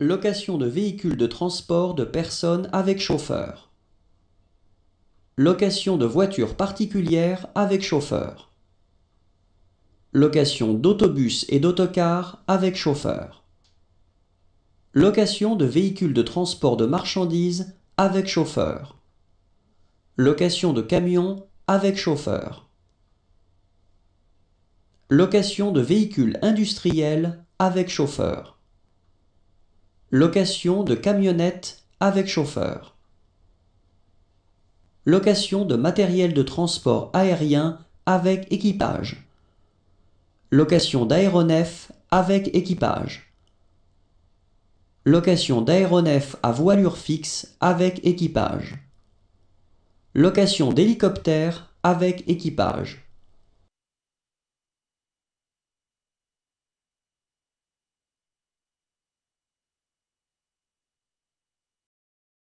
Location de véhicules de transport de personnes avec chauffeur. Location de voitures particulières avec chauffeur. Location d'autobus et d'autocars avec chauffeur. Location de véhicules de transport de marchandises avec chauffeur. Location de camions avec chauffeur. Location de véhicules industriels avec chauffeur. Location de camionnettes avec chauffeur. Location de matériel de transport aérien avec équipage. Location d'aéronef avec équipage. Location d'aéronef à voilure fixe avec équipage. Location d'hélicoptère avec équipage.